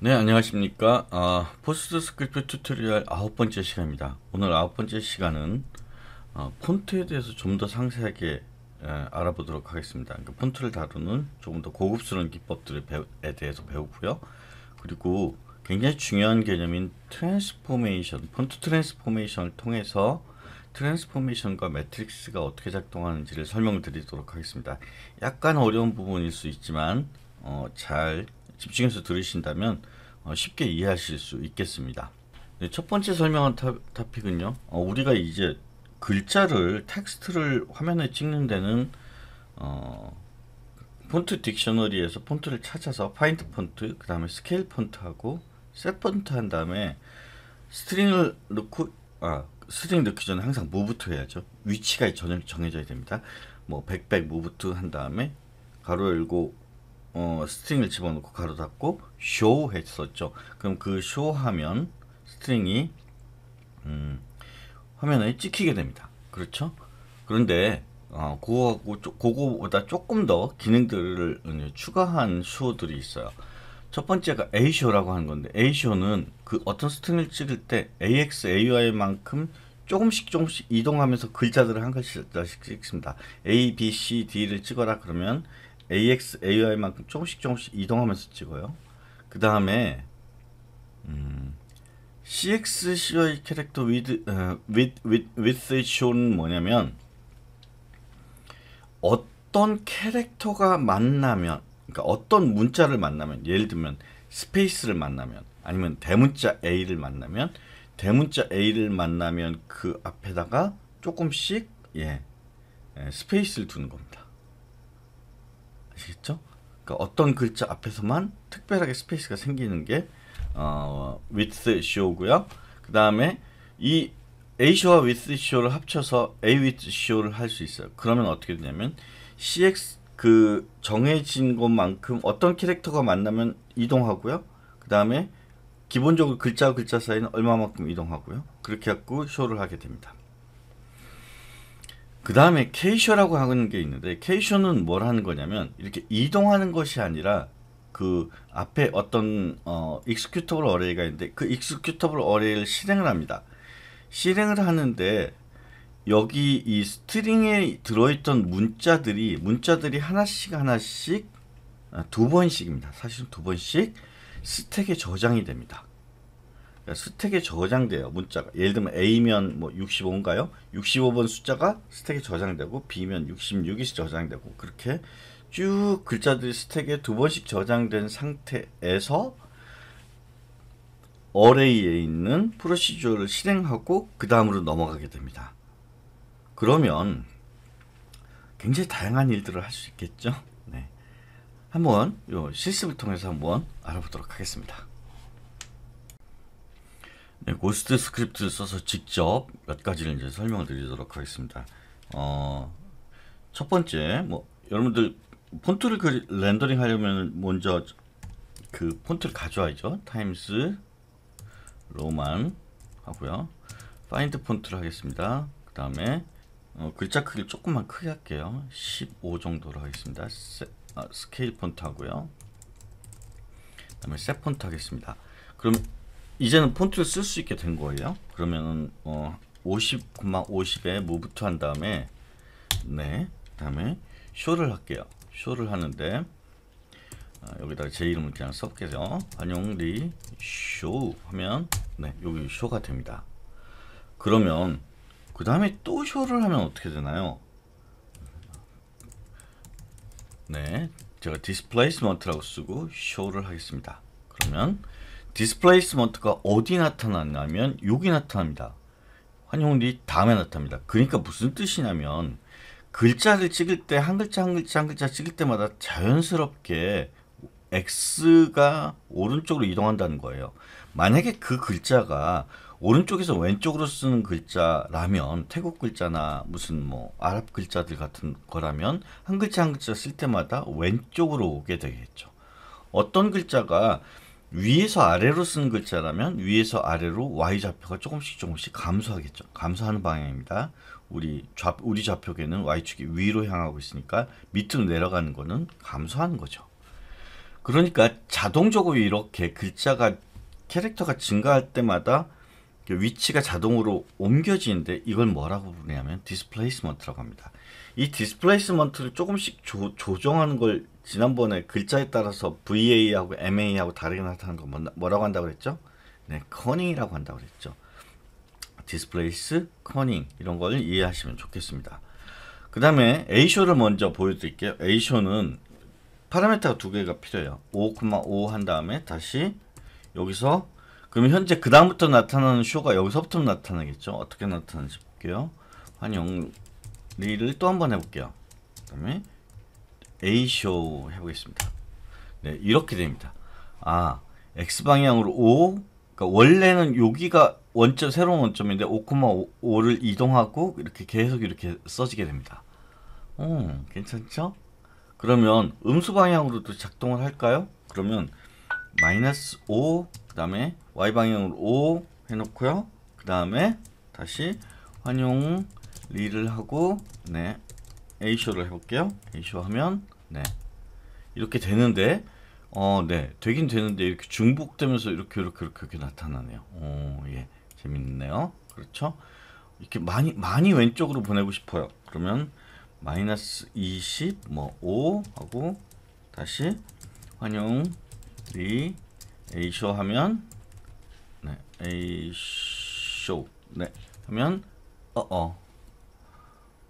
네 안녕하십니까 아, 포스트 스크립트 튜토리얼 아홉 번째 시간입니다 오늘 아홉 번째 시간은 어, 폰트에 대해서 좀 더 상세하게 에, 알아보도록 하겠습니다 그러니까 폰트를 다루는 조금 더 고급스러운 기법들에 대해서 배우고요 그리고 굉장히 중요한 개념인 트랜스포메이션 폰트 트랜스포메이션을 통해서 트랜스포메이션과 매트릭스가 어떻게 작동하는지를 설명드리도록 하겠습니다. 약간 어려운 부분일 수 있지만 어, 잘 집중해서 들으신다면 어, 쉽게 이해하실 수 있겠습니다. 네, 첫 번째 설명한 타, 픽은요 어, 우리가 이제 글자를 텍스트를 화면에 찍는 데는 어, 폰트 딕셔너리에서 폰트를 찾아서 파인트 폰트, 그 다음에 스케일 폰트하고 셋 폰트 한 다음에 스트링을 넣고 아 스트링 넣기 전에 항상 무브투 해야죠. 위치가 전혀 정해져야 됩니다. 뭐 백백 무브투 한 다음에 가로 열고 어, 스트링을 집어넣고 가로 닫고 쇼 했었죠. 그럼 그 쇼 하면 스트링이 음, 화면에 찍히게 됩니다. 그렇죠? 그런데 어, 그거하고 그거보다 조금 더 기능들을 추가한 쇼들이 있어요. 첫 번째가 A쇼라고 하는 건데 A쇼는 그 어떤 스팅을 찍을 때 AX, AY만큼 조금씩 조금씩 이동하면서 글자들을 한 글자씩 찍습니다. A, B, C, D를 찍어라 그러면 AX, AY만큼 조금씩 조금씩 이동하면서 찍어요. 그 다음에 음, CX, CY 캐릭터 with, uh, with, with, with show는 뭐냐면 어떤 캐릭터가 만나면 그러니까 어떤 문자를 만나면 예를 들면 스페이스를 만나면 아니면 대문자 A를 만나면 대문자 A를 만나면 그 앞에다가 조금씩 예, 예 스페이스를 두는 겁니다. 아시겠죠? 그러니까 어떤 글자 앞에서만 특별하게 스페이스가 생기는 게 어, with show고요. 그 다음에 이 A쇼와 with show를 합쳐서 A with show를 할 수 있어요. 그러면 어떻게 되냐면 CX 그 정해진 것만큼 어떤 캐릭터가 만나면 이동하고요. 그 다음에 기본적으로 글자와 글자 사이는 얼마만큼 이동하고요. 그렇게 갖고 쇼를 하게 됩니다. 그 다음에 케이쇼라고 하는 게 있는데 케이쇼는 뭘 하는 거냐면 이렇게 이동하는 것이 아니라 그 앞에 어떤 어, 익스큐터블 어레이가 있는데 그 익스큐터블 어레이를 실행을 합니다. 실행을 하는데 여기 이 스트링에 들어있던 문자들이 문자들이 하나씩 하나씩 아, 두 번씩입니다. 사실은 두 번씩 스택에 저장이 됩니다. 그러니까 스택에 저장돼요. 문자가 예를 들면 A면 뭐 65인가요? 65번 숫자가 스택에 저장되고 B면 66이 저장되고 그렇게 쭉 글자들이 스택에 두 번씩 저장된 상태에서 어레이에 있는 프로시저를 실행하고 그 다음으로 넘어가게 됩니다. 그러면 굉장히 다양한 일들을 할 수 있겠죠. 네. 한번 요 실습을 통해서 한번 알아보도록 하겠습니다. 네, 고스트 스크립트를 써서 직접 몇 가지를 이제 설명을 드리도록 하겠습니다. 어, 첫 번째, 뭐 여러분들 폰트를 그 렌더링 하려면 먼저 그 폰트를 가져와야죠. 타임스 로만 하고요. 파인드 폰트를 하겠습니다. 그 다음에 어, 글자 크기를 조금만 크게 할게요. 15 정도로 하겠습니다. 세, 아, 스케일 폰트 하고요. 그 다음에 세 폰트 하겠습니다. 그럼 이제는 폰트를 쓸 수 있게 된 거예요. 그러면은 어, 50, 50에 무브투 한 다음에 네, 그 다음에 쇼를 할게요. 쇼를 하는데 아, 여기다가 제 이름을 그냥 썼게요 반영리 쇼 하면 네, 여기 쇼가 됩니다. 그러면 그 다음에 또 쇼를 하면 어떻게 되나요? 네, 제가 디스플레이스먼트라고 쓰고 쇼를 하겠습니다. 그러면 디스플레이스먼트가 어디 나타나냐면 여기 나타납니다. 환영리 다음에 나타납니다. 그러니까 무슨 뜻이냐면 글자를 찍을 때 한 글자 한 글자 한 글자 찍을 때마다 자연스럽게 X가 오른쪽으로 이동한다는 거예요. 만약에 그 글자가 오른쪽에서 왼쪽으로 쓰는 글자라면 태국 글자나 무슨 뭐 아랍 글자들 같은 거라면 한 글자 한 글자 쓸 때마다 왼쪽으로 오게 되겠죠. 어떤 글자가 위에서 아래로 쓰는 글자라면 위에서 아래로 y 좌표가 조금씩 조금씩 감소하겠죠. 감소하는 방향입니다. 우리 좌 우리 좌표계는 y축이 위로 향하고 있으니까 밑으로 내려가는 거는 감소하는 거죠. 그러니까 자동적으로 이렇게 글자가 캐릭터가 증가할 때마다 그 위치가 자동으로 옮겨지는데 이걸 뭐라고 부르냐면 디스플레이스먼트라고 합니다. 이 디스플레이스먼트를 조금씩 조, 조정하는 걸 지난번에 글자에 따라서 VA하고 MA하고 다르게 나타나는 거 뭐, 라고 한다고 그랬죠? 네, 커닝이라고 한다고 그랬죠. 디스플레이스, 커닝 이런 걸 이해하시면 좋겠습니다. 그 다음에 A쇼를 먼저 보여드릴게요. A쇼는 파라메터가 두 개가 필요해요. 5,5 한 다음에 다시 여기서 그럼 현재 그 다음부터 나타나는 쇼가 여기서부터 나타나겠죠? 어떻게 나타나는지 볼게요. 환영 리를 또 한 번 해볼게요. 그 다음에 A쇼 해보겠습니다. 네, 이렇게 됩니다. 아, X방향으로 5, 그러니까 원래는 여기가 원점, 새로운 원점인데 5,5를 이동하고 이렇게 계속 이렇게 써지게 됩니다. 음, 괜찮죠? 그러면 음수 방향으로도 작동을 할까요? 그러면 마이너스 5그 다음에 y방향으로 5 해놓고요 그 다음에 다시 환용 리를 하고 네 A쇼를 해볼게요 A쇼 하면 네 이렇게 되는데 어네 되긴 되는데 이렇게 중복되면서 이렇게 이렇게 이렇게, 이렇게 나타나네요 오예 어, 재밌네요 그렇죠 이렇게 많이 많이 왼쪽으로 보내고 싶어요 그러면 마이너스 20뭐5 하고 다시 환영 3 a 쇼 하면 네, a 쇼 네, 하면 어어 어.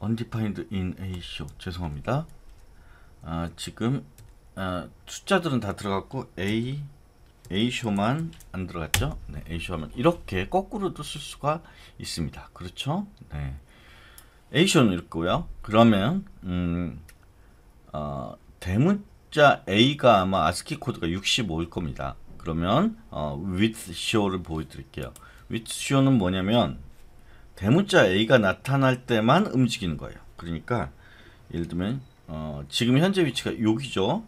undefined in a s 죄송합니다. 아, 지금 아, 숫자들은 다 들어갔고 a a s 만안 들어갔죠? 네, a s 하면 이렇게 거꾸로도 쓸 수가 있습니다. 그렇죠? 네. a s 는 이렇고요. 그러면 음 어, 대문 숫자 A가 아마 ASCII 코드가 65일 겁니다. 그러면 어, with show를 보여드릴게요. with show는 뭐냐면 대문자 A가 나타날 때만 움직이는 거예요. 그러니까 예를 들면 어, 지금 현재 위치가 여기죠.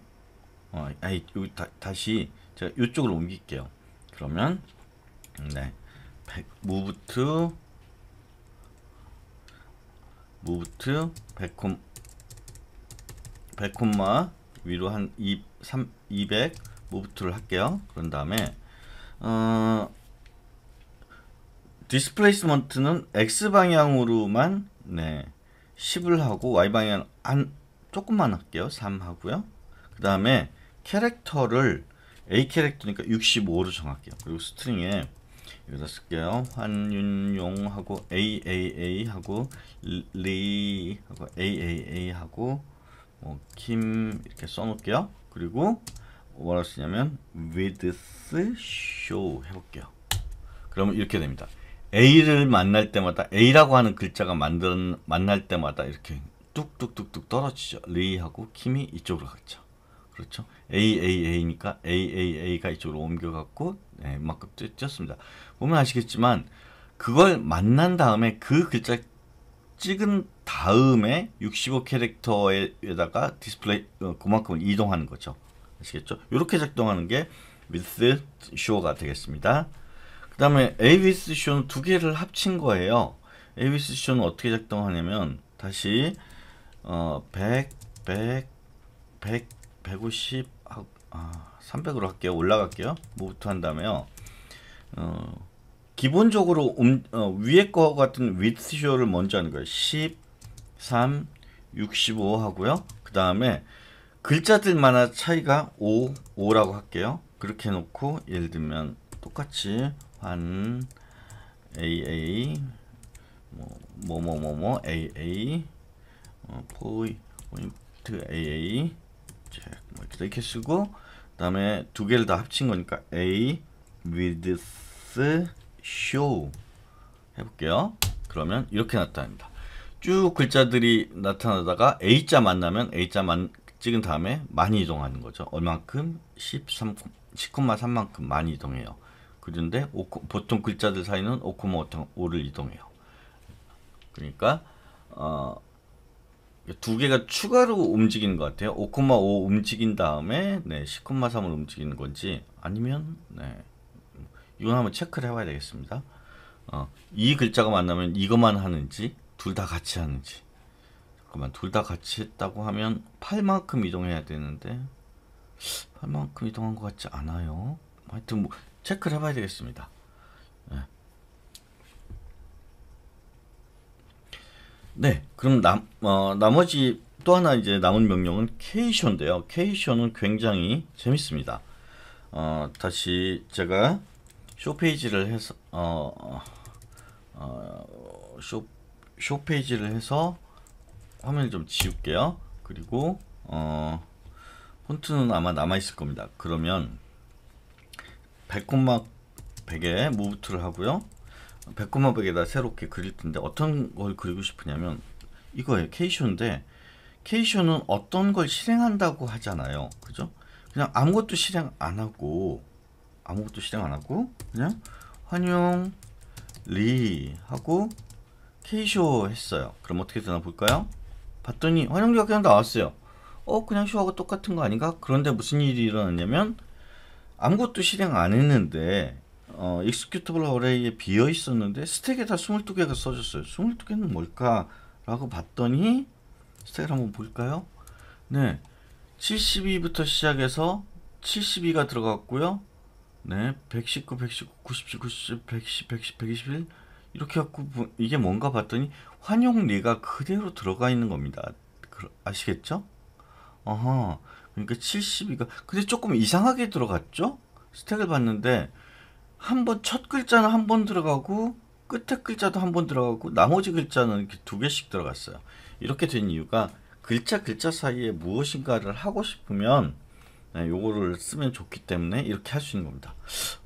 어, 아이, 여기 다, 시 제가 이쪽으로 옮길게요. 그러면 음, 네, move to move to 100, 100, 위로 한 2, 3, 200 무브툴을 할게요. 그런 다음에 어, 디스플레이스먼트는 x 방향으로만 네, 10을 하고 y 방향 안 조금만 할게요. 3 하고요. 그 다음에 캐릭터를 A 캐릭터니까 65로 정할게요. 그리고 스트링에 여기다 쓸게요. 환윤용 하고 AAA 하고 리 하고 AAA 하고 어, 김 이렇게 써놓을게요. 그리고 뭐라고 쓰냐면 with show 해볼게요. 그러면 이렇게 됩니다. A를 만날 때마다 A라고 하는 글자가 만든 만날 때마다 이렇게 뚝뚝뚝뚝 떨어지죠. 레하고김이 이쪽으로 갔죠. 그렇죠? AAA니까 AAA가 이쪽으로 옮겨갖고 네, 만큼 뛰었습니다. 보면 아시겠지만 그걸 만난 다음에 그 글자 찍은 다음에 65 캐릭터에다가 디스플레이 어, 그만큼 이동하는 거죠. 아시겠죠? 이렇게 작동하는 게 위스 쇼가 되겠습니다. 그 다음에 AWS 쇼는 두 개를 합친 거예요. AWS 쇼는 어떻게 작동하냐면 다시 어, 100, 100, 100, 150, 아, 300으로 아, 할게요. 올라갈게요. 뭐부터 한다음요 어, 기본적으로 음, 어, 위에 거 같은 위스쇼를 먼저 하는 거예요. 10, 3, 65 하고요. 그 다음에 글자들마다 차이가 5, 5라고 할게요. 그렇게 놓고 예를 들면 똑같이 환 AA 뭐 뭐 뭐뭐 뭐, AA 어, 포인트 AA 뭐 이렇게 쓰고 그 다음에 두 개를 다 합친 거니까 A with show 해볼게요. 그러면 이렇게 나타납니다. 쭉 글자들이 나타나다가 A자 만나면 A자 만 찍은 다음에 많이 이동하는 거죠. 얼만큼? 13, 10,3만큼 많이 이동해요. 그런데 5, 보통 글자들 사이는 5,5를 이동해요. 그러니까 어, 두 개가 추가로 움직이는 것 같아요. 5,5 움직인 다음에 네, 10,3을 움직이는 건지 아니면 네, 이건 한번 체크를 해봐야 되겠습니다. 어, 이 글자가 만나면 이것만 하는지 둘다 같이 하는지 잠깐만 둘 다 같이 했다고 하면 팔만큼 이동해야 되는데 팔만큼 이동한 것 같지 않아요 하여튼 뭐 체크를 해봐야 되겠습니다 네, 네 그럼 남, 어, 나머지 또 하나 이제 남은 명령은 케이션인데요. 케이션은 굉장히 재밌습니다. 어, 다시 제가 쇼페이지를 해서 어, 어, 어 쇼 쇼페이지를 해서 화면을 좀 지울게요. 그리고 어, 폰트는 아마 남아있을 겁니다. 그러면 백콤막 100에 무브투를 하고요. 백콤막 100에다 새롭게 그릴 텐데 어떤 걸 그리고 싶으냐면 이거예요. 케이쇼인데 케이쇼는 어떤 걸 실행한다고 하잖아요. 그죠? 그냥 아무것도 실행 안 하고 아무것도 실행 안 하고 그냥 환영 리 하고 K쇼 했어요. 그럼 어떻게 되나 볼까요? 봤더니 환영지가 그냥 나왔어요. 어 그냥 쇼하고 똑같은 거 아닌가? 그런데 무슨 일이 일어났냐면 아무것도 실행 안 했는데 어, 익스큐터블 어레이에 비어 있었는데 스택에 다 22개가 써졌어요. 22개는 뭘까라고 봤더니 스택을 한번 볼까요? 네. 72부터 시작해서 72가 들어갔고요. 네. 119, 119, 97, 97, 110, 110, 121 이렇게 갖고 뭐 이게 뭔가 봤더니 환용리가 그대로 들어가 있는 겁니다. 아시겠죠? 어허. 그러니까 72가 그러니까 근데 조금 이상하게 들어갔죠? 스택을 봤는데 한 번 첫 글자는 한 번 들어가고 끝에 글자도 한 번 들어가고 나머지 글자는 이렇게 두 개씩 들어갔어요. 이렇게 된 이유가 글자 글자 사이에 무엇인가를 하고 싶으면 네, 요거를 쓰면 좋기 때문에 이렇게 할 수 있는 겁니다.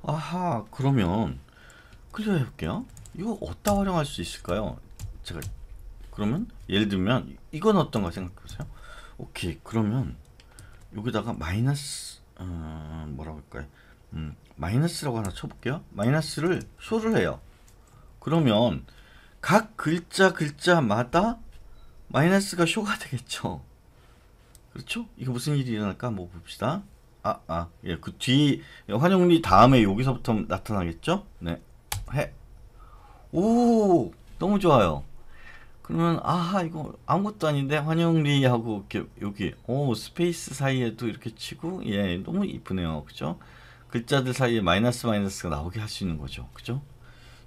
아하 그러면 클리어 해볼게요. 이거 어디다 활용할 수 있을까요? 제가 그러면 예를 들면 이건 어떤가 생각해보세요. 오케이 그러면 여기다가 마이너스 어, 뭐라고 할까요? 음, 마이너스라고 하나 쳐볼게요. 마이너스를 쇼를 해요. 그러면 각 글자 글자마다 마이너스가 쇼가 되겠죠. 그렇죠? 이게 무슨 일이 일어날까? 뭐 봅시다. 아, 아, 예, 그 뒤, 환영리 다음에 여기서부터 나타나겠죠? 네, 해. 오 너무 좋아요. 그러면 아 이거 아무것도 아닌데 환영리 하고 이렇게 여기 오 스페이스 사이에도 이렇게 치고 예 너무 이쁘네요 그죠 글자들 사이에 마이너스 마이너스가 나오게 할 수 있는 거죠 그죠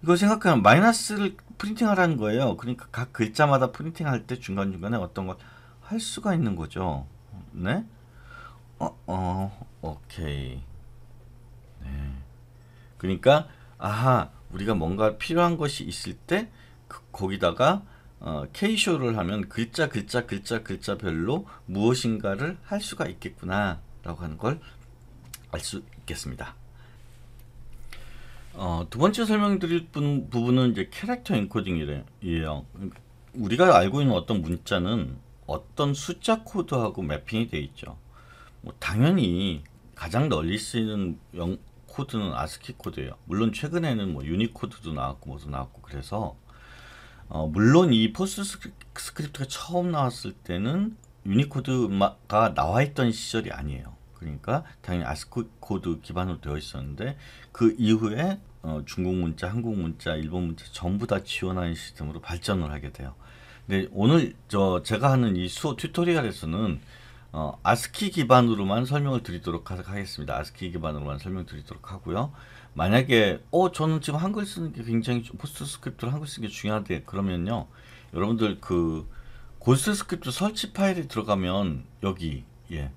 이거 생각하면 마이너스를 프린팅하라는 거예요 그러니까 각 글자마다 프린팅할 때 중간중간에 어떤 걸 할 수가 있는 거죠 네 어어 어, 오케이 네 그러니까 아하 우리가 뭔가 필요한 것이 있을 때 그, 거기다가 어, K쇼를 하면 글자 글자 글자 글자별로 무엇인가를 할 수가 있겠구나 라고 하는 걸 알 수 있겠습니다. 어, 두 번째 설명드릴 부분은 이제 캐릭터 인코딩이에요. 우리가 알고 있는 어떤 문자는 어떤 숫자 코드하고 매핑이 되어 있죠. 뭐 당연히 가장 널리 쓰이는 영, 코드는 아스키 코드예요. 물론 최근에는 뭐 유니코드도 나왔고 뭐도 나왔고 그래서 어, 물론 이 포스트 스크립트가 처음 나왔을 때는 유니코드가 나와 있던 시절이 아니에요. 그러니까 당연히 아스키 코드 기반으로 되어 있었는데 그 이후에 어, 중국 문자, 한국 문자, 일본 문자 전부 다 지원하는 시스템으로 발전을 하게 돼요. 근데 오늘 저 제가 하는 이 수업 튜토리얼에서는 어, 아스키 기반으로만 설명을 드리도록 하, 겠습니다 아스키 기반으로만 설명드리도록 하고요. 만약에 어 저는 지금 한글 쓰는 게 굉장히 포스트 스크립트를 한글 쓰는 게 중요한데 그러면요. 여러분들 그 고스트 스크립트 설치 파일에 들어가면 여기 예.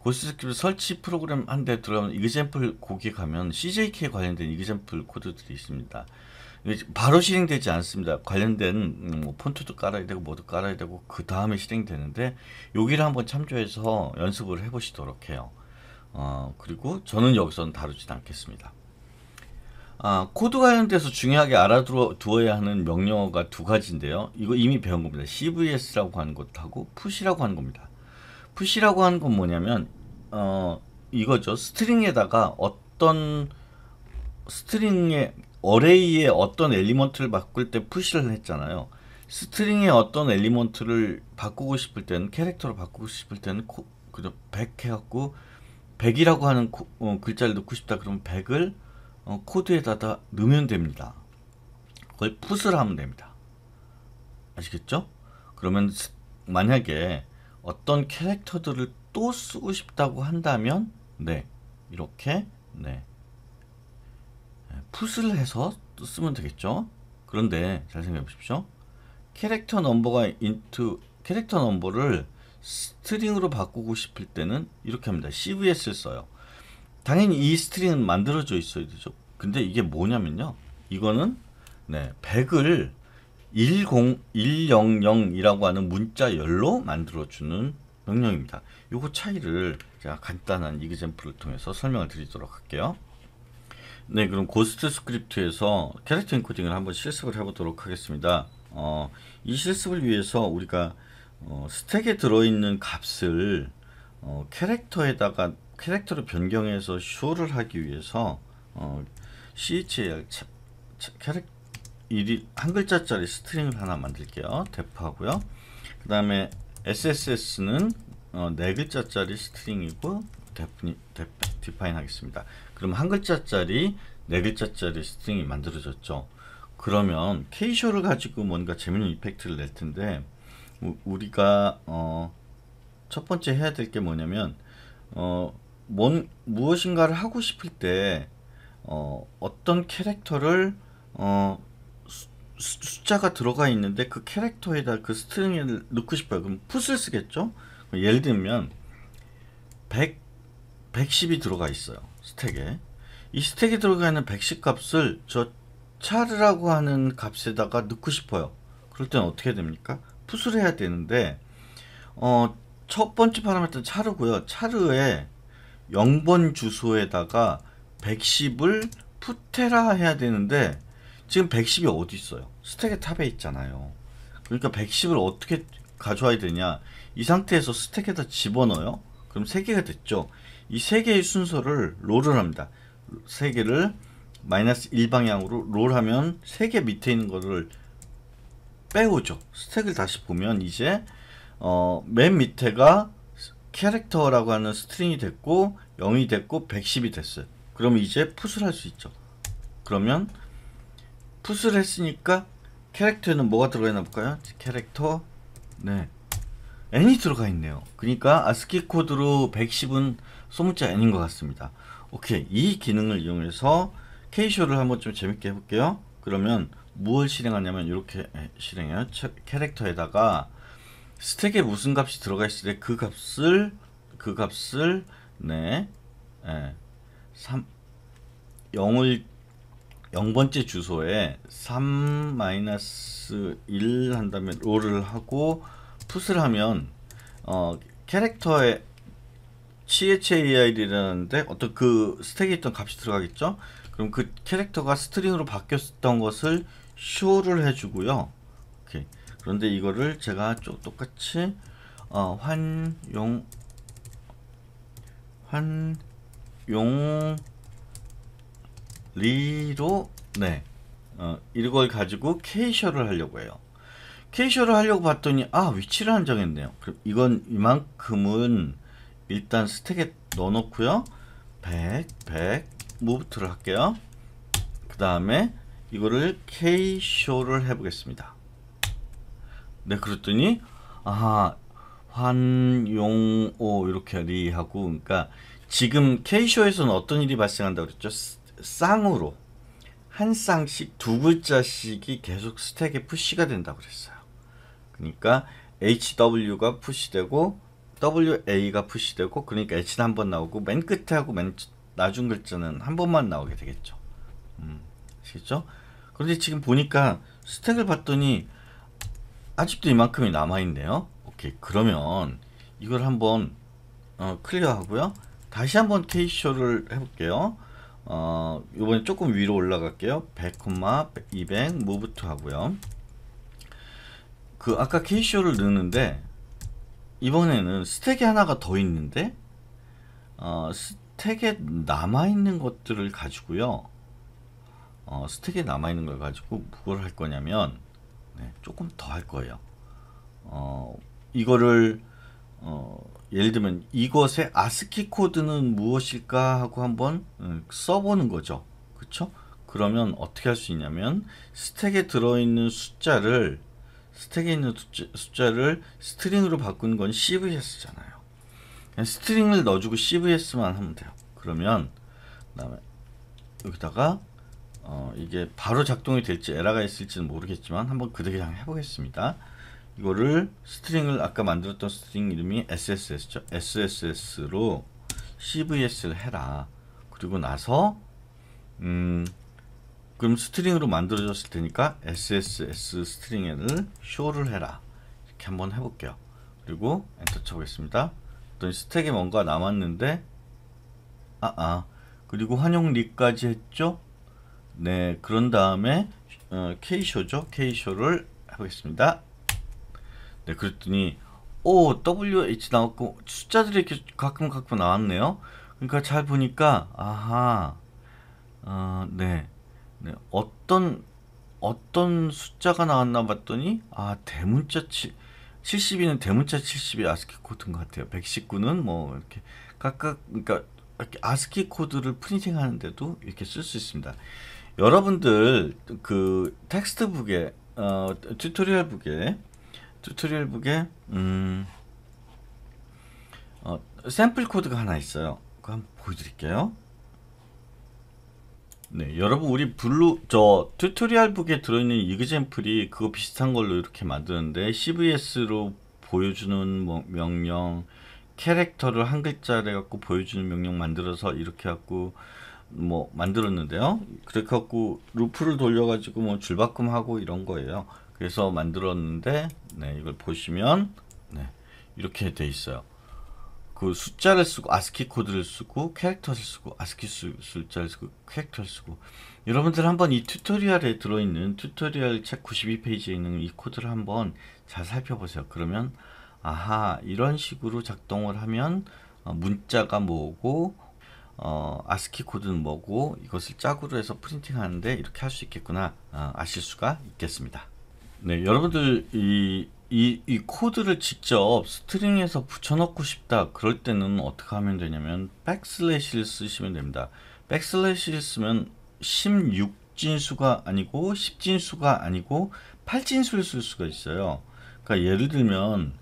고스트 스크립트 설치 프로그램 한 대 들어가면 이그젠플 거기에 가면 c j k 관련된 이그젠플 코드들이 있습니다. 바로 실행되지 않습니다. 관련된 음, 뭐 폰트도 깔아야 되고 뭐도 깔아야 되고 그 다음에 실행되는데 여기를 한번 참조해서 연습을 해보시도록 해요. 어, 그리고 저는 여기서는 다루진 않겠습니다. 아, 코드 관련돼서 중요하게 알아두어야 하는 명령어가 두 가지인데요. 이거 이미 배운 겁니다. CVS라고 하는 것하고 push라고 하는 겁니다. push라고 하는 건 뭐냐면 어, 이거죠. 스트링에다가 어떤 스트링의 어레이의 어떤 엘리먼트를 바꿀 때 푸시를 했잖아요. 스트링의 어떤 엘리먼트를 바꾸고 싶을 때는 캐릭터로 바꾸고 싶을 때는 코, 그저 100 해갖고 100이라고 하는 코, 어, 글자를 넣고 싶다 그러면 100을 어, 코드에다가 넣으면 됩니다. 그걸 푸스를 하면 됩니다. 아시겠죠? 그러면 만약에 어떤 캐릭터들을 또 쓰고 싶다고 한다면 네 이렇게 네 풋을 해서 쓰면 되겠죠. 그런데 잘 생각해 보십시오. 캐릭터 넘버가 인투 캐릭터 넘버를 스트링으로 바꾸고 싶을 때는 이렇게 합니다. CVS를 써요. 당연히 이 스트링은 만들어져 있어야 되죠. 근데 이게 뭐냐면요. 이거는 네, 100을 10100이라고 하는 문자 열로 만들어주는 명령입니다. 요거 차이를 제가 간단한 이그젠플을 통해서 설명을 드리도록 할게요. 네, 그럼 고스트 스크립트에서 캐릭터 인코딩을 한번 실습을 해보도록 하겠습니다. 어, 이 실습을 위해서 우리가 어, 스택에 들어있는 값을 어, 캐릭터에다가 캐릭터로 변경해서 쇼를 하기 위해서 어, CHL 한 글자짜리 스트링을 하나 만들게요. 대파하고요. 그 다음에 SSS는 어, 네 글자짜리 스트링이고 디파인 하겠습니다. 그럼 한 글자짜리, 네 글자짜리 스트링이 만들어졌죠. 그러면 케이쇼를 가지고 뭔가 재밌는 이펙트를 낼 텐데 우리가 어, 첫 번째 해야 될 게 뭐냐면 어, 뭔 무엇인가를 하고 싶을 때 어, 떤 캐릭터를 어, 수, 숫자가 들어가 있는데 그 캐릭터에다 그 스트링을 넣고 싶어요. 그럼 풋을 쓰겠죠? 예를 들면 100, 110이 들어가 있어요. 스택에 이 스택에 들어가 있는 백식 값을 저 차르라고 하는 값에다가 넣고 싶어요. 그럴 때는 어떻게 됩니까? 풋을 해야 되는데 어, 첫 번째 파라미터는 차르고요. 차르에 0번 주소에다가 110을 푸테라 해야 되는데 지금 110이 어디 있어요? 스택의 탑에 있잖아요. 그러니까 110을 어떻게 가져와야 되냐? 이 상태에서 스택에다 집어넣어요. 그럼 3개가 됐죠. 이세 개의 순서를 롤을 합니다. 세 개를 마이너스 1방향으로 롤하면 세 개 밑에 있는 거를 빼오죠. 스택을 다시 보면 이제 어, 맨 밑에가 캐릭터라고 하는 스트링이 됐고 0이 됐고 110이 됐어요. 그럼 이제 풋을 할수 있죠. 그러면 풋을 했으니까 캐릭터에는 뭐가 들어가 있나 볼까요? 캐릭터 네 n이 들어가 있네요. 그러니까 아스키 코드로 110은 소문자 N인 것 같습니다. 오케이 이 기능을 이용해서 K쇼를 한번 좀 재밌게 해볼게요. 그러면 무엇 실행하냐면 이렇게 실행해요. 캐릭터에다가 스택에 무슨 값이 들어가 있을 때 그 값을 그 값을 네, 네 예, 3, 0을 0번째 주소에 3-1한 다음에 롤을 하고 풋을 하면 어, 캐릭터에 CHAI라는데 어떤 그 스택에 있던 값이 들어가겠죠? 그럼 그 캐릭터가 스트링으로 바뀌었던 것을 쇼를 해주고요. 오케이. 그런데 이거를 제가 좀 똑같이 어, 환용 환용리로 네 어, 이걸 가지고 케이셔를 하려고 해요. 케이셔를 하려고 봤더니 아 위치를 안 정했네요. 그럼 이건 이만큼은 일단 스택에 넣어놓고요. 100, 100 무브트를 할게요. 그 다음에 이거를 K쇼를 해보겠습니다. 네, 그랬더니 아하 환용오 이렇게 리하고 그러니까 지금 K쇼에서는 어떤 일이 발생한다고 그랬죠? 쌍으로 한 쌍씩 두 글자씩이 계속 스택에 푸시가 된다고 그랬어요. 그러니까 HW가 푸시되고 WA가 푸시되고 그러니까 H는 한 번 나오고 맨끝 하고 맨 나중 글자는 한 번만 나오게 되겠죠. 음, 아시겠죠? 그런데 지금 보니까 스택을 봤더니 아직도 이만큼이 남아있네요. 오케이 그러면 이걸 한번 어, 클리어하고요. 다시 한번 케이쇼를 해볼게요. 어, 이번에 조금 위로 올라갈게요. 100, 200, 무브투 하고요. 그 아까 케이쇼를 넣는데 이번에는 스택이 하나가 더 있는데 어, 스택에 남아있는 것들을 가지고요 어, 스택에 남아있는 걸 가지고 무엇을 할 거냐면 네, 조금 더 할 거예요 어, 이거를 어, 예를 들면 이것의 아스키 코드는 무엇일까 하고 한번 음, 써보는 거죠 그쵸? 그러면 어떻게 할 수 있냐면 스택에 들어있는 숫자를 스택에 있는 숫자, 를 스트링으로 바꾼건 CVS잖아요. 스트링을 넣어주고 CVS만 하면 돼요. 그러면 그다음에 여기다가 어, 이게 바로 작동이 될지 에러가 있을지는 모르겠지만 한번 그대로 그냥 해보겠습니다. 이거를 스트링을 아까 만들었던 스트링 이름이 SSS죠. SSS로 CVS를 해라. 그리고 나서 음, 그럼 스트링으로 만들어졌을 테니까 sss 스트링에는 쇼를 해라 이렇게 한번 해볼게요 그리고 엔터 쳐보겠습니다 어떤 스택에 뭔가 남았는데 아아 아. 그리고 환영 리까지 했죠 네 그런 다음에 어, K쇼죠 K쇼를 하보겠습니다네 그랬더니 오 WH 나왔고 숫자들이 이렇게 가끔 가끔 나왔네요 그러니까 잘 보니까 아하 어, 네 네, 어떤 어떤 숫자가 나왔나 봤더니 아 대문자 7 7 0는 대문자 70이 아스키 코드인 것 같아요. 119는 뭐 이렇게 각각 그러니까 이렇게 아스키 코드를 프린팅하는데도 이렇게 쓸 수 있습니다. 여러분들 그 텍스트북에 어, 튜토리얼북에 튜토리얼북에 음, 어, 샘플 코드가 하나 있어요. 그거 한번 보여드릴게요. 네, 여러분 우리 블루 저 튜토리얼북에 들어있는 이그젠플이 그거 비슷한 걸로 이렇게 만드는데 CVS로 보여주는 뭐, 명령 캐릭터를 한 글자를 갖고 보여주는 명령 만들어서 이렇게 갖고 뭐 만들었는데요. 그렇게 갖고 루프를 돌려가지고 뭐 줄바꿈하고 이런 거예요. 그래서 만들었는데 네, 이걸 보시면 네, 이렇게 돼 있어요. 그 숫자를 쓰고 아스키 코드를 쓰고 캐릭터를 쓰고 아스키 숫자를 쓰고 캐릭터를 쓰고 여러분들 한번 이 튜토리얼에 들어있는 튜토리얼 책 92페이지에 있는 이 코드를 한번 잘 살펴보세요. 그러면 아하 이런 식으로 작동을 하면 어, 문자가 뭐고 어, 아스키 코드는 뭐고 이것을 짝으로 해서 프린팅하는데 이렇게 할 수 있겠구나 아, 아실 수가 있겠습니다. 네 여러분들 이 이, 이 코드를 직접 스트링에서 붙여넣고 싶다 그럴 때는 어떻게 하면 되냐면 백슬래시를 쓰시면 됩니다 백슬래시를 쓰면 16진수가 아니고 10진수가 아니고 8진수를 쓸 수가 있어요 그러니까 예를 들면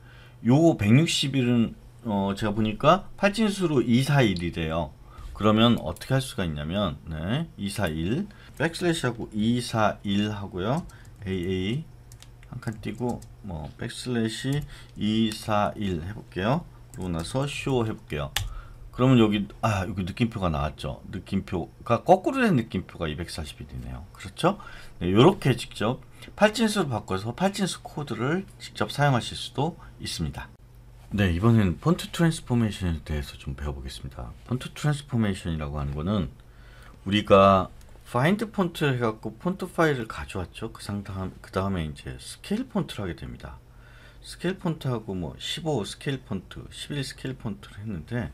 요 161은 어 제가 보니까 8진수로 241이래요 그러면 어떻게 할 수가 있냐면 네, 241 백슬래시하고 241 하고요 AA 한 칸 띄고 뭐 백슬래시 241 해볼게요. 그러고 나서 쇼 해볼게요. 그러면 여기 아 여기 느낌표가 나왔죠. 느낌표가 거꾸로 된 느낌표가 240이네요. 되 그렇죠? 네, 이렇게 직접 8진수로 바꿔서 8진수 코드를 직접 사용하실 수도 있습니다. 네 이번엔 폰트 트랜스포메이션에 대해서 좀 배워보겠습니다. 폰트 트랜스포메이션이라고 하는 거는 우리가 파인드 폰트 해갖고 폰트 파일을 가져왔죠. 그 상담 그 다음에 이제 스케일 폰트를 하게 됩니다. 스케일 폰트하고 뭐15 스케일 폰트, 11 스케일 폰트를 했는데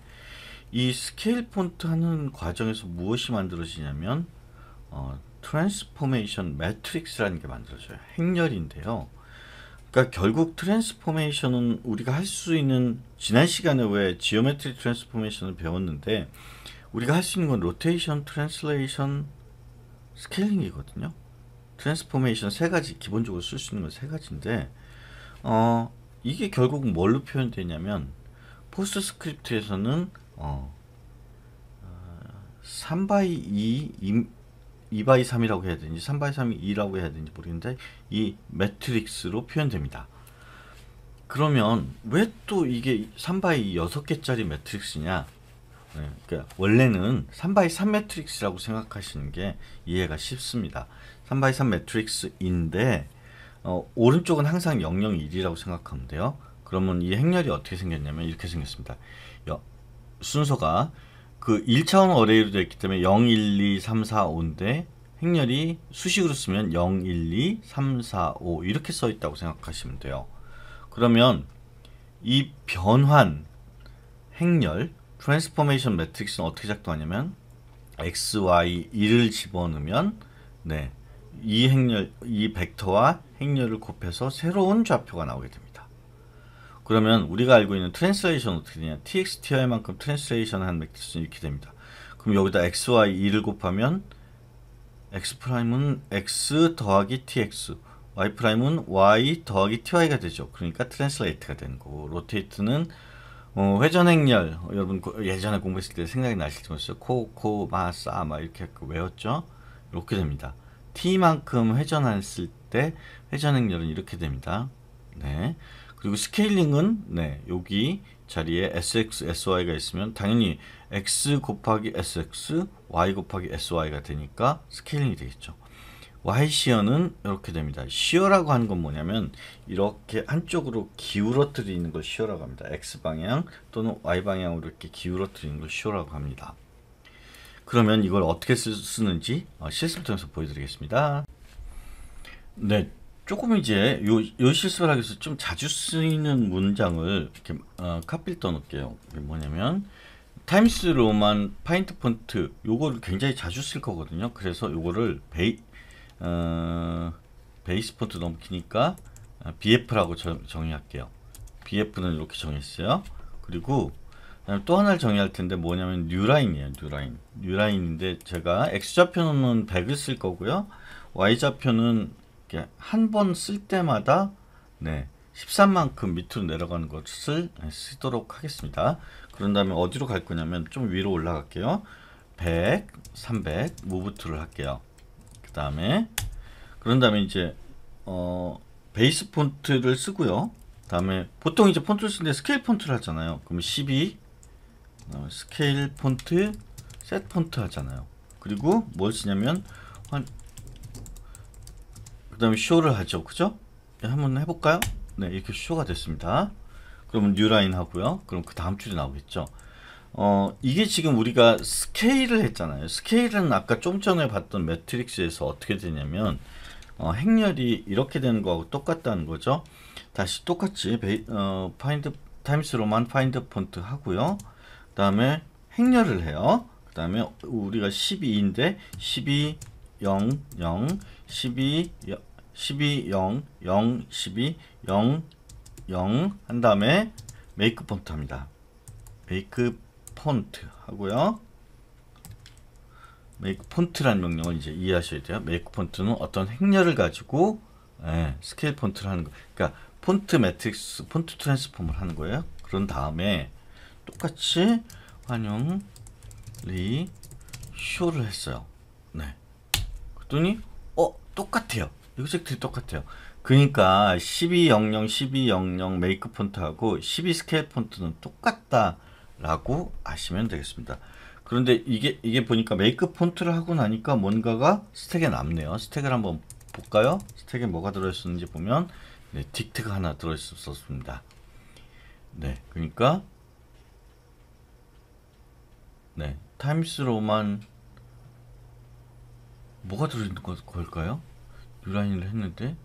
이 스케일 폰트 하는 과정에서 무엇이 만들어지냐면 어, 트랜스포메이션 매트릭스라는 게 만들어져요. 행렬인데요. 그러니까 결국 트랜스포메이션은 우리가 할 수 있는 지난 시간에 왜지오메트릭 트랜스포메이션을 배웠는데 우리가 할 수 있는 건 로테이션, 트랜슬레이션, 스케일링이거든요. 트랜스포메이션 세 가지 기본적으로 쓸 수 있는 건 세 가지인데 어, 이게 결국 뭘로 표현되냐면 포스트 스크립트에서는 어, 3바이 2, 2, 바이 3이라고 해야 되는지 3바이 3이 2라고 해야 되는지 모르겠는데 이 매트릭스로 표현됩니다. 그러면 왜 또 이게 3바이 6개짜리 매트릭스냐 네, 그러니까 원래는 3x3 매트릭스라고 생각하시는 게 이해가 쉽습니다. 3x3 매트릭스인데 어, 오른쪽은 항상 0, 0, 1이라고 생각하면 돼요. 그러면 이 행렬이 어떻게 생겼냐면 이렇게 생겼습니다. 여, 순서가 그 1차원 어레이로 되어 있기 때문에 0, 1, 2, 3, 4, 5인데 행렬이 수식으로 쓰면 0, 1, 2, 3, 4, 5 이렇게 써 있다고 생각하시면 돼요. 그러면 이 변환 행렬 트랜스포메이션 매트릭스는 어떻게 작동하냐면 x, y, 1을 집어넣으면 네, 이 행렬, 이 벡터와 행렬을 곱해서 새로운 좌표가 나오게 됩니다. 그러면 우리가 알고 있는 트랜스레이션 어떻게 되냐? txti만큼 트랜스레이션 한 매트릭스는 이렇게 됩니다. 그럼 여기다 x, y, 2를 곱하면 x 프라임은 x 더하기 tx, y 프라임은 y 더하기 ty가 되죠. 그러니까 트랜스레이트가 되는 거고 로테이트는 어, 회전행렬 여러분 그 예전에 공부했을 때 생각이 나실지 모르겠어요. 코코 마싸 막 이렇게 그 외웠죠. 이렇게 됩니다. t만큼 회전했을 때 회전행렬은 이렇게 됩니다. 네. 그리고 스케일링은 네 여기 자리에 sx sy가 있으면 당연히 x 곱하기 sx y 곱하기 sy가 되니까 스케일링이 되겠죠. y 시어는 이렇게 됩니다. 시어라고 하는 건 뭐냐면 이렇게 한쪽으로 기울어뜨리는 걸 시어라고 합니다. x 방향 또는 y 방향으로 이렇게 기울어뜨리는 걸 시어라고 합니다. 그러면 이걸 어떻게 쓰는지 어, 실습 통해서 보여드리겠습니다. 네, 조금 이제 요, 요 실습을 하기 위해서 좀 자주 쓰이는 문장을 이렇게 어, 카피를 떠놓을게요. 뭐냐면 타임스 로만 파인트 폰트 요거를 굉장히 자주 쓸 거거든요. 그래서 요거를 베이 어, 베이스 포트 넘기니까 아, BF라고 저, 정의할게요. BF는 이렇게 정했어요. 그리고 또 하나를 정의할 텐데 뭐냐면 뉴라인이에요. 뉴라인. 뉴라인인데 제가 x좌표는 100을 쓸 거고요. y좌표는 한 번 쓸 때마다 네, 13만큼 밑으로 내려가는 것을 쓰도록 하겠습니다. 그런 다음에 어디로 갈 거냐면 좀 위로 올라갈게요. 100, 300, 무브투를 할게요. 그 다음에 그런 다음에 이제 어 베이스 폰트를 쓰고요 다음에 보통 이제 폰트를 쓰는데 스케일 폰트를 하잖아요 그럼 12 스케일 폰트 셋 폰트 하잖아요 그리고 뭘 쓰냐면 그 다음에 쇼를 하죠 그죠 한번 해볼까요 네 이렇게 쇼가 됐습니다 그러면 뉴라인 하고요 그럼 그 다음 줄이 나오겠죠 어, 이게 지금 우리가 스케일을 했잖아요. 스케일은 아까 좀 전에 봤던 매트릭스에서 어떻게 되냐면 어, 행렬이 이렇게 되는 거하고 똑같다는 거죠. 다시 똑같이 베 어, 파인드 타임스로만 파인드 폰트 하고요. 그 다음에 행렬을 해요. 그 다음에 우리가 12인데 12 0 0 12 12 0 0 12 0 0 한 다음에 메이크 폰트 합니다. 메이크 폰트 하고요. 메이크 폰트란 명령을 이제 이해하셔야 돼요. 메이크 폰트는 어떤 행렬을 가지고 예, 스케일 폰트를 하는 거. 그러니까 폰트 매트릭스, 폰트 트랜스폼을 하는 거예요. 그런 다음에 똑같이 환영 리 쇼를 했어요. 네. 그랬더니 어 똑같아요. 이것들이 똑같아요. 그러니까 1200, 1200 메이크 폰트하고 12 스케일 폰트는 똑같다. 라고 아시면 되겠습니다. 그런데 이게 이게 보니까 메이크 폰트를 하고 나니까 뭔가가 스택에 남네요. 스택을 한번 볼까요? 스택에 뭐가 들어있었는지 보면 네, 딕트가 하나 들어있었습니다. 네, 그러니까 네, 타임스 로만 뭐가 들어있는 걸까요? 유라인을 했는데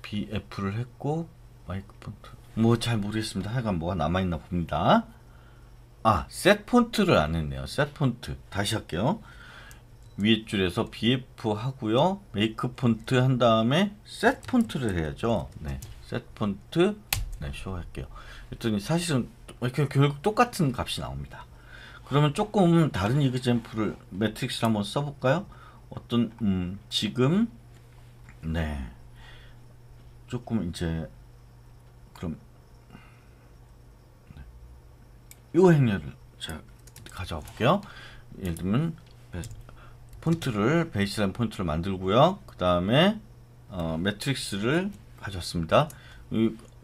BF를 했고 마이크 폰트 뭐 잘 모르겠습니다. 하여간 뭐가 남아있나 봅니다. 아, 셋 폰트를 안 했네요. 셋 폰트. 다시 할게요. 위에 줄에서 BF 하고요. 메이크 폰트 한 다음에 셋 폰트를 해야죠. 네. 셋 폰트. 네, 쇼 할게요. 그랬더니 사실은 이렇게 결국 똑같은 값이 나옵니다. 그러면 조금 다른 이그젠플을 매트릭스를 한번 써볼까요? 어떤 음, 지금 네 조금 이제 그럼 요 행렬을 제가 가져와 볼게요. 예를 들면 폰트를 베이스라인 폰트를 만들고요. 그 다음에 어, 매트릭스를 가져왔습니다.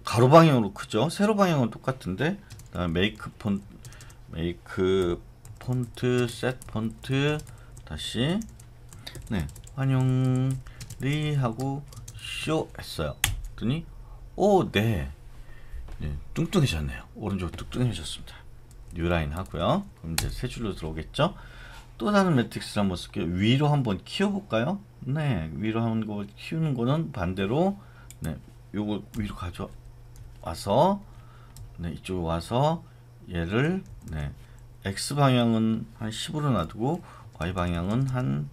가로 방향으로 크죠. 세로 방향은 똑같은데 그다음에 메이크 폰 메이크 폰트 셋 폰트 다시 네 환영 리 하고 쇼 했어요. 그랬더니 오네 네, 뚱뚱해졌네요. 오른쪽 뚱뚱해졌습니다. 뉴라인 하고요. 그럼 이제 세 줄로 들어오겠죠? 또 다른 매트릭스를 한번 쓸게요. 위로 한번 키워볼까요? 네, 위로 한거 키우는 거는 반대로 네, 요거 위로 가져와서 네, 이쪽으로 와서 얘를 네, X 방향은 한 10으로 놔두고 Y 방향은 한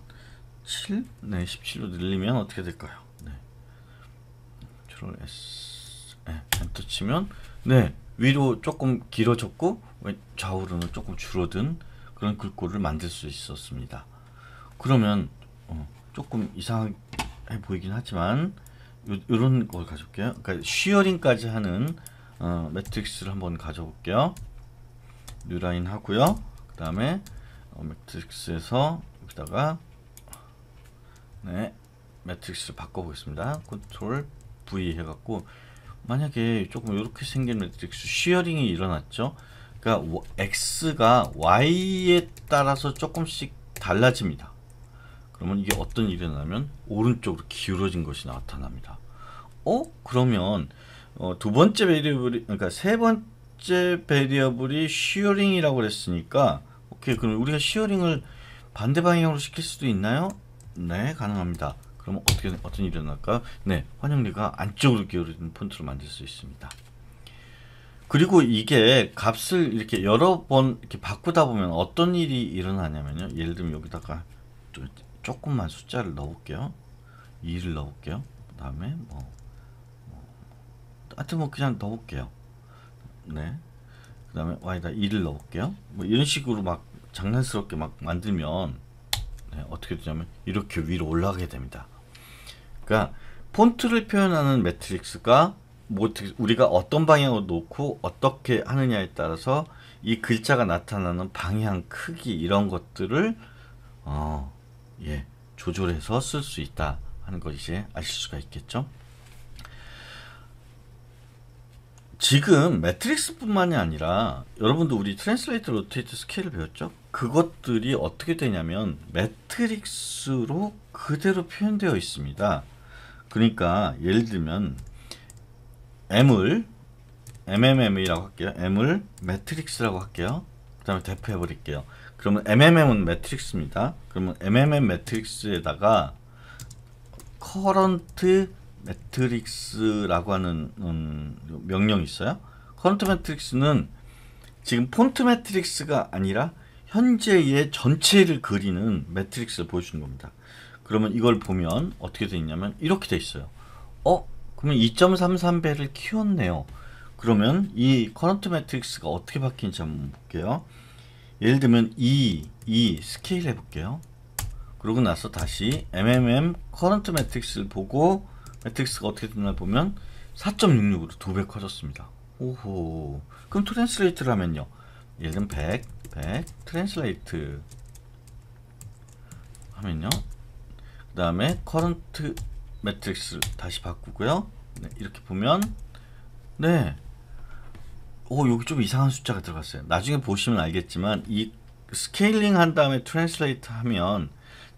7? 네, 17로 늘리면 어떻게 될까요? 네. 컨트롤 S 네, 엔터 치면 네, 위로 조금 길어졌고 좌우로는 조금 줄어든 그런 글꼴을 만들 수 있었습니다. 그러면 어, 조금 이상해 보이긴 하지만 이런 걸 가져올게요. 그러니까 쉬어링까지 하는 어, 매트릭스를 한번 가져올게요. 뉴라인 하고요. 그 다음에 어, 매트릭스에서 여기다가 네 매트릭스를 바꿔보겠습니다. 컨트롤 V 해갖고 만약에 조금 이렇게 생긴 매트릭스 쉬어링이 일어났죠. 그러니까 x가 y에 따라서 조금씩 달라집니다. 그러면 이게 어떤 일이 나면 오른쪽으로 기울어진 것이 나타납니다. 어? 그러면 어, 두 번째 베리어블이 그러니까 세 번째 베리어블이 쉬어링이라고 그랬으니까 오케이 그럼 우리가 쉬어링을 반대 방향으로 시킬 수도 있나요? 네 가능합니다. 그럼 어떻게 어떤 일이 일어날까네 환영리가 안쪽으로 기울어진 폰트로 만들 수 있습니다. 그리고 이게 값을 이렇게 여러 번 이렇게 바꾸다 보면 어떤 일이 일어나냐면요. 예를 들면 여기다가 조금만 숫자를 넣어볼게요. 2를 넣어볼게요. 그 다음에 뭐, 뭐 하여튼 뭐 그냥 넣어볼게요. 네. 그 다음에 y다 2를 넣어볼게요. 뭐 이런 식으로 막 장난스럽게 막 만들면 네, 어떻게 되냐면 이렇게 위로 올라가게 됩니다. 그러니까 폰트를 표현하는 매트릭스가 뭐 우리가 어떤 방향으로 놓고 어떻게 하느냐에 따라서 이 글자가 나타나는 방향, 크기 이런 것들을 어, 예, 조절해서 쓸 수 있다 하는 것 이제 아실 수가 있겠죠. 지금 매트릭스뿐만이 아니라 여러분도 우리 트랜스레이터 로테이트 스케일을 배웠죠? 그것들이 어떻게 되냐면 매트릭스로 그대로 표현되어 있습니다. 그러니까 예를 들면 M을 MMM이라고 할게요. M을 매트릭스라고 할게요. 그 다음에 대표해 버릴게요. 그러면 MMM은 매트릭스입니다. 그러면 MMM 매트릭스에다가 커런트 매트릭스라고 하는 음, 명령이 있어요. 커런트 매트릭스는 지금 폰트 매트릭스가 아니라 현재의 전체를 그리는 매트릭스를 보여주는 겁니다. 그러면 이걸 보면 어떻게 되어 있냐면 이렇게 돼 있어요. 어? 그러면 2.33배를 키웠네요. 그러면 이 커런트 매트릭스가 어떻게 바뀐지 한번 볼게요. 예를 들면 2, 2 스케일 해볼게요. 그러고 나서 다시 MMM 커런트 매트릭스를 보고 매트릭스가 어떻게 됐나 보면 4.66으로 2배 커졌습니다. 오호. 그럼 트랜스레이트를 하면요. 예를 들면 100, 100, 트랜스레이트 하면요. 그 다음에 커런트 매트릭스 다시 바꾸고요. 네, 이렇게 보면 네. 오, 여기 좀 이상한 숫자가 들어갔어요. 나중에 보시면 알겠지만 이 스케일링 한 다음에 트랜슬레이트 하면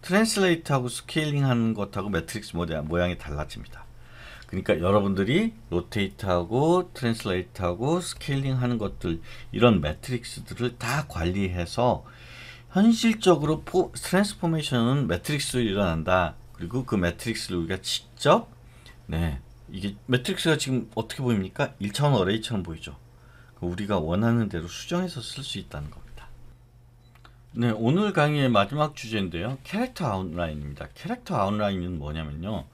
트랜슬레이트하고 스케일링 한 것하고 매트릭스 모양, 모양이 달라집니다. 그러니까 여러분들이 로테이트하고 트랜슬레이트하고 스케일링 하는 것들 이런 매트릭스들을 다 관리해서 현실적으로 포, 트랜스포메이션은 매트릭스로 일어난다. 그리고 그 매트릭스를 우리가 직접 네 이게 매트릭스가 지금 어떻게 보입니까? 1차원 어레이처럼 보이죠. 그 우리가 원하는 대로 수정해서 쓸 수 있다는 겁니다. 네, 오늘 강의의 마지막 주제인데요. 캐릭터 아웃라인입니다. 캐릭터 아웃라인은 뭐냐면요.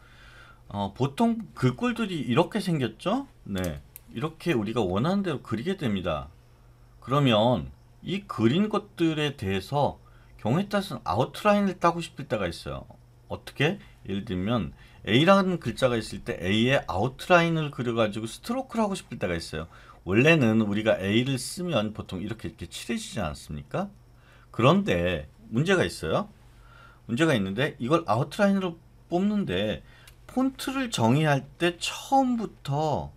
어, 보통 글꼴들이 이렇게 생겼죠? 네, 이렇게 우리가 원하는 대로 그리게 됩니다. 그러면 이 그린 것들에 대해서 경우에 따라서 아웃라인을 따고 싶을 때가 있어요. 어떻게? 예를 들면 A라는 글자가 있을 때 A의 아웃라인을 그려가지고 스트로크를 하고 싶을 때가 있어요. 원래는 우리가 A를 쓰면 보통 이렇게 이렇게 칠해지지 않습니까? 그런데 문제가 있어요. 문제가 있는데 이걸 아웃라인으로 뽑는데 폰트를 정의할 때 처음부터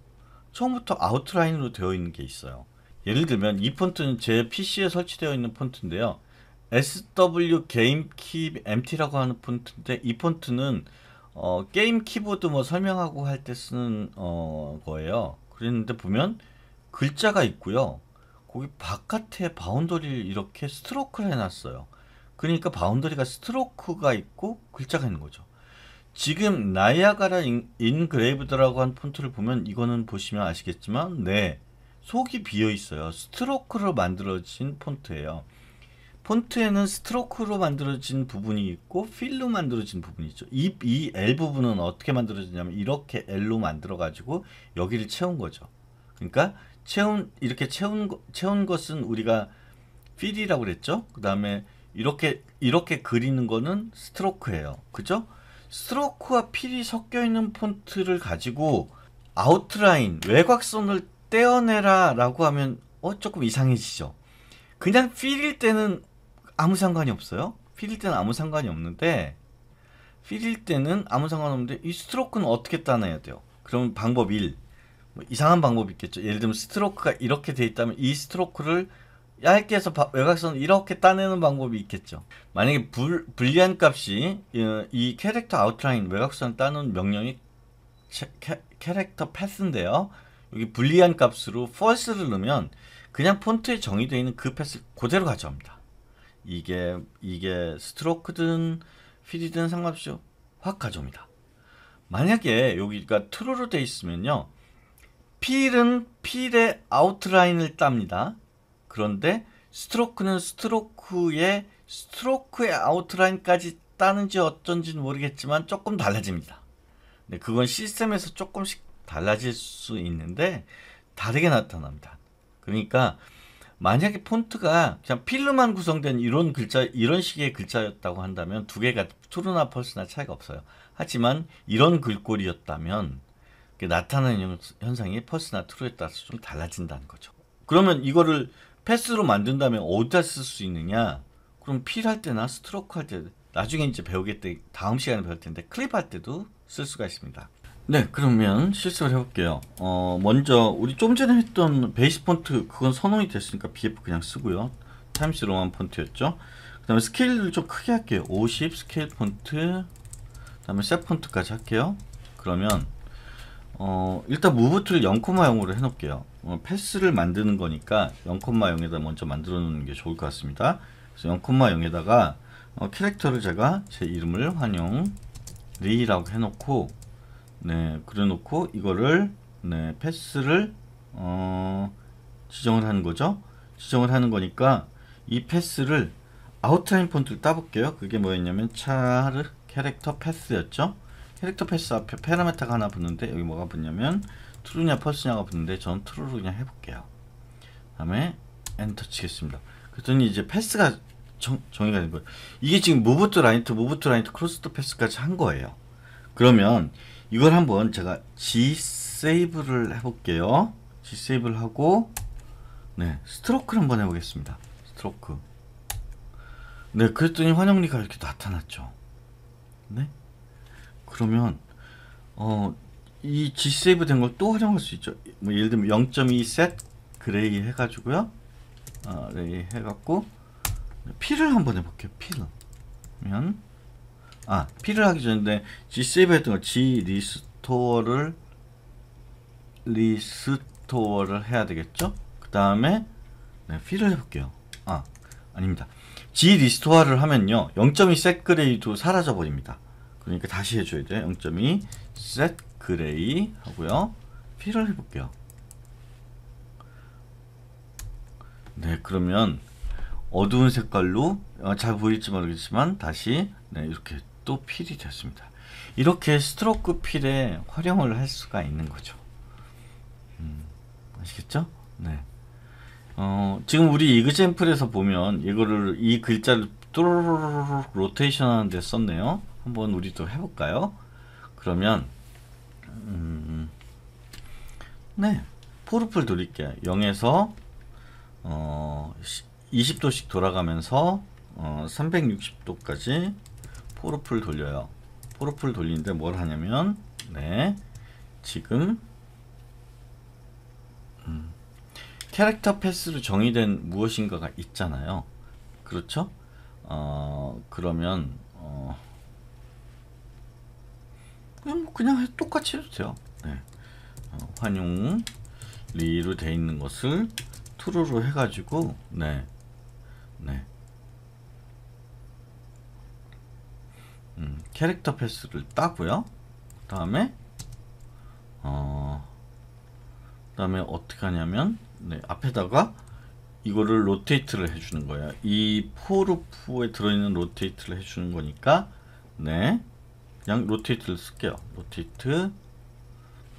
처음부터 아웃라인으로 되어 있는 게 있어요. 예를 들면 이 폰트는 제 PC에 설치되어 있는 폰트인데요. SW 게임키 MT라고 하는 폰트인데 이 폰트는 어, 게임 키보드 뭐 설명하고 할 때 쓰는 어, 거예요. 그랬는데 보면 글자가 있고요. 거기 바깥에 바운더리를 이렇게 스트로크를 해놨어요. 그러니까 바운더리가 스트로크가 있고 글자가 있는 거죠. 지금 나이아가라 인그레이브드라고 한 폰트를 보면 이거는 보시면 아시겠지만 네 속이 비어 있어요. 스트로크로 만들어진 폰트예요. 폰트에는 스트로크로 만들어진 부분이 있고 필로 만들어진 부분이 있죠. 이, 이 L 부분은 어떻게 만들어지냐면 이렇게 L로 만들어 가지고 여기를 채운 거죠. 그러니까 채운 이렇게 채운 채운 것은 우리가 필이라고 그랬죠. 그다음에 이렇게 이렇게 그리는 거는 스트로크예요. 그죠? 스트로크와 필이 섞여 있는 폰트를 가지고 아웃라인 외곽선을 떼어내라라고 하면 어 조금 이상해지죠. 그냥 필일 때는 아무 상관이 없어요. 필일 때는 아무 상관이 없는데 필일 때는 아무 상관없는데 이 스트로크는 어떻게 따내야 돼요? 그럼 방법 1. 뭐 이상한 방법이 있겠죠. 예를 들면 스트로크가 이렇게 돼 있다면 이 스트로크를 얇게 해서 외곽선 을 이렇게 따내는 방법이 있겠죠. 만약에 불, 불리한 값이 어, 이 캐릭터 아웃라인 외곽선 을 따는 명령이 캐, 캐릭터 패스인데요. 여기 불리한 값으로 false를 넣으면 그냥 폰트에 정의되어 있는 그 패스 그대로 가져옵니다. 이게 이게 스트로크든 피이든 상관없이 확 가져옵니다. 만약에 여기가 트루로 돼 있으면요. 필은 필의 아웃라인을 땁니다. 그런데 스트로크는 스트로크의 스트로크의 아웃라인까지 따는지 어쩐지는 모르겠지만 조금 달라집니다. 근데 그건 시스템에서 조금씩 달라질 수 있는데 다르게 나타납니다. 그러니까 만약에 폰트가 그냥 필름만 구성된 이런 글자 이런 식의 글자였다고 한다면 두 개가 트루나 펄스나 차이가 없어요. 하지만 이런 글꼴이었다면 나타나는 현상이 펄스나 트루에 따라서 좀 달라진다는 거죠. 그러면 이거를 패스로 만든다면 어디다 쓸 수 있느냐? 그럼 필할 때나 스트로크 할 때 나중에 이제 배우게 때 다음 시간에 배울 텐데 클립 할 때도 쓸 수가 있습니다. 네 그러면 실습을 해볼게요 어 먼저 우리 좀 전에 했던 베이스 폰트 그건 선언이 됐으니까 BF 그냥 쓰고요 타임스 로만 폰트였죠 그 다음에 스케일을 좀 크게 할게요 50 스케일 폰트 그 다음에 셋 폰트까지 할게요 그러면 어 일단 무브트를 0,0으로 해놓을게요 어, 패스를 만드는 거니까 0,0에다 먼저 만들어 놓는 게 좋을 것 같습니다 그래서 0,0에다가 어, 캐릭터를 제가 제 이름을 환영 리라고 해놓고 네, 그래놓고 이거를 네, 패스를 어, 지정을 하는 거죠. 지정을 하는 거니까 이 패스를 아웃라인 폰트를 따볼게요. 그게 뭐였냐면 차르 캐릭터 패스였죠. 캐릭터 패스 앞에 파라메타가 하나 붙는데 여기 뭐가 붙냐면 트루냐 펄스냐가 붙는데 전 트루로 그냥 해볼게요. 다음에 엔터 치겠습니다. 그랬더니 이제 패스가 정, 정의가 된 거예요. 이게 지금 무브 투 라인 투 무브 투 라인 투 크로스 투 패스까지 한 거예요. 그러면 이걸 한번 제가 G 세이브를 해볼게요. G 세이브를 하고 네 스트로크를 한번 해보겠습니다. 스트로크. 네 그랬더니 환영리가 이렇게 나타났죠. 네 그러면 어이 G 세이브 된 걸 또 활용할 수 있죠. 뭐 예를 들면 0.2 셋 그레이 해가지고요. 아, 레 해갖고 피를 한번 해볼게요. 피를. 면 아, P를 하기 전에 G 7이브 했던 거 G 리스토어를 리스토어를 해야 되겠죠? 그 다음에 네, P를 해볼게요. 아, 아닙니다. G 리스토어를 하면요. 0.2 set gray도 사라져 버립니다. 그러니까 다시 해줘야 돼0.2 set gray 하고요. P를 해볼게요. 네, 그러면 어두운 색깔로 아, 잘 보일지 모르겠지만 다시 네, 이렇게 또 필이 됐습니다. 이렇게 스트로크 필에 활용을 할 수가 있는 거죠. 음, 아시겠죠? 네. 어, 지금 우리 이그젠플에서 보면 이거를 이 글자를 뚜루루루 로테이션 하는데 썼네요. 한번 우리도 해볼까요? 그러면 음, 네 포르풀 돌릴게요. 0에서 어, 20도씩 돌아가면서 어, 360도까지 포로풀 돌려요. 포로풀 돌리는데 뭘 하냐면 네 지금 음, 캐릭터 패스로 정의된 무엇인가가 있잖아요. 그렇죠? 어, 그러면 어, 그냥, 뭐 그냥 똑같이 해도 돼요. 네. 어, 환용 리로 돼 있는 것을 트루로 해가지고 네. 네. 음, 캐릭터 패스를 따고요. 그 다음에 어, 그 다음에 어떻게 하냐면 네, 앞에다가 이거를 로테이트를 해주는 거예요. 이 포르프에 들어있는 로테이트를 해주는 거니까 네, 그냥 로테이트를 쓸게요. 로테이트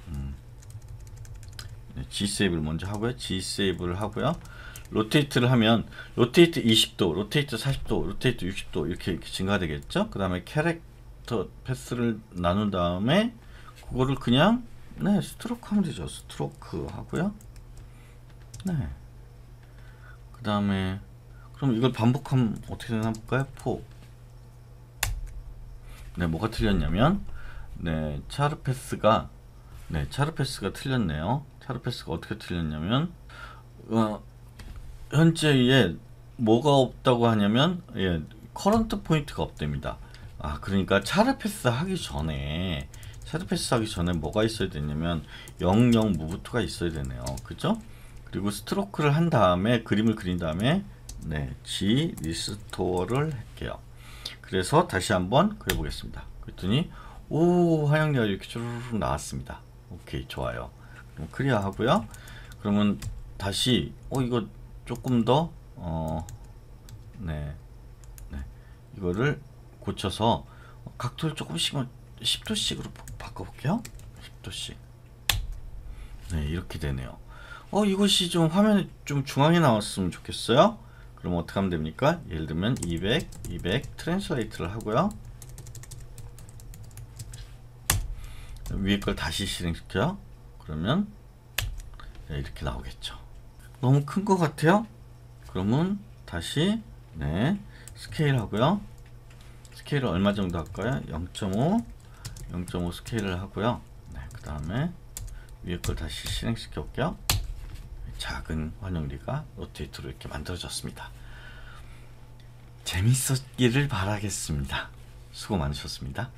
음, 네, G 세이브를 먼저 하고요. G 세이브를 하고요. 로테이트를 하면 로테이트 20도, 로테이트 40도, 로테이트 60도 이렇게, 이렇게 증가되겠죠. 그 다음에 캐릭터 패스를 나눈 다음에 그거를 그냥 네 스트로크 하면 되죠. 스트로크 하고요. 네. 그 다음에 그럼 이걸 반복하면 어떻게 되나 볼까요? 포. 네, 뭐가 틀렸냐면 네, 차르패스가 네, 차르패스가 틀렸네요. 차르패스가 어떻게 틀렸냐면 어, 현재 예, 뭐가 없다고 하냐면 예, 커런트 포인트가 없답니다. 아 그러니까 차르 패스하기 전에 차르 패스하기 전에 뭐가 있어야 되냐면 00무브트가 있어야 되네요. 그죠? 그리고 스트로크를 한 다음에 그림을 그린 다음에 네, G 리스토어를 할게요. 그래서 다시 한번 그려보겠습니다. 그랬더니 오화향리가 이렇게 쭈르륵 나왔습니다. 오케이 좋아요. 그럼 클리어 하고요. 그러면 다시 어 이거 조금 더 어, 네, 네, 이거를 고쳐서 각도를 조금씩만 10도씩으로 뭐 바꿔볼게요. 10도씩. 네, 이렇게 되네요. 어, 이것이 좀 화면에 좀 중앙에 나왔으면 좋겠어요. 그럼 어떻게 하면 됩니까? 예를 들면 200, 200트랜 s l 이트를 하고요. 위에 걸 다시 실행시켜요. 그러면 네, 이렇게 나오겠죠. 너무 큰 것 같아요? 그러면 다시 네 스케일 하고요. 스케일을 얼마 정도 할까요? 0.5 0.5 스케일을 하고요. 네, 그 다음에 위에 걸 다시 실행시켜 볼게요. 작은 환영리가 로테이트로 이렇게 만들어졌습니다. 재밌었기를 바라겠습니다. 수고 많으셨습니다.